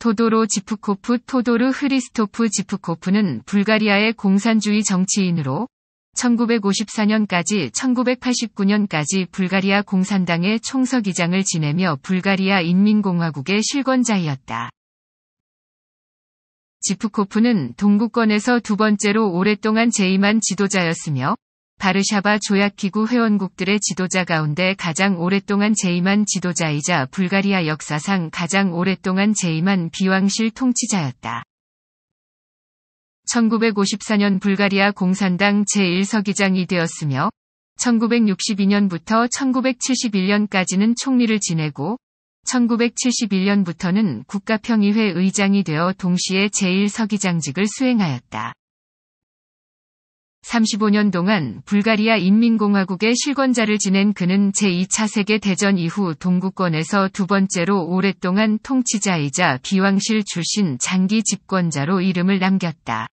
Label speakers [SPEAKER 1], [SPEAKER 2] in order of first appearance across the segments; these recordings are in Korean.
[SPEAKER 1] 토도로 지프코프 토도르 흐리스토프 지프코프는 불가리아의 공산주의 정치인으로 1954년까지 1989년까지 불가리아 공산당의 총서기장을 지내며 불가리아 인민공화국의 실권자이었다. 지프코프는 동구권에서 두 번째로 오랫동안 재임한 지도자였으며 바르샤바 조약기구 회원국들의 지도자 가운데 가장 오랫동안 재임한 지도자이자 불가리아 역사상 가장 오랫동안 재임한 비왕실 통치자였다. 1954년 불가리아 공산당 제1서기장이 되었으며 1962년부터 1971년까지는 총리를 지내고 1971년부터는 국가평의회 의장이 되어 동시에 제1서기장직을 수행하였다. 35년 동안 불가리아 인민공화국의 실권자를 지낸 그는 제2차 세계대전 이후 동구권에서 두 번째로 오랫동안 통치자이자 비왕실 출신 장기 집권자로 이름을 남겼다.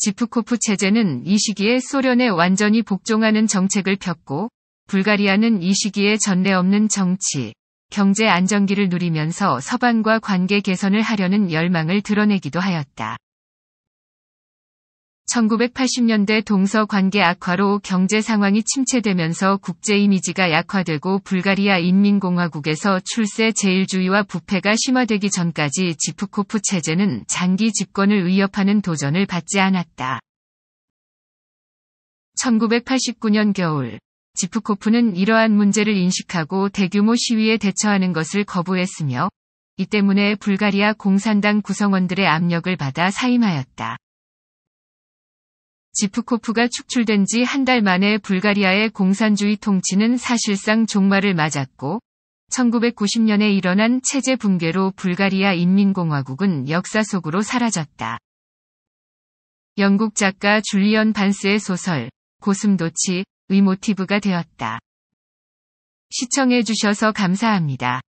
[SPEAKER 1] 지프코프 체제는 이 시기에 소련에 완전히 복종하는 정책을 폈고, 불가리아는 이 시기에 전례 없는 정치, 경제 안정기를 누리면서 서방과 관계 개선을 하려는 열망을 드러내기도 하였다. 1980년대 동서 관계 악화로 경제 상황이 침체되면서 국제 이미지가 약화되고 불가리아 인민공화국에서 출세 제일주의와 부패가 심화되기 전까지 지프코프 체제는 장기 집권을 위협하는 도전을 받지 않았다. 1989년 겨울, 지프코프는 이러한 문제를 인식하고 대규모 시위에 대처하는 것을 거부했으며, 이 때문에 불가리아 공산당 구성원들의 압력을 받아 사임하였다. 지프코프가 축출된 지 한 달 만에 불가리아의 공산주의 통치는 사실상 종말을 맞았고 1990년에 일어난 체제 붕괴로 불가리아 인민공화국은 역사 속으로 사라졌다. 영국 작가 줄리언 반스의 소설 고슴도치 의모티브가 되었다. 시청해주셔서 감사합니다.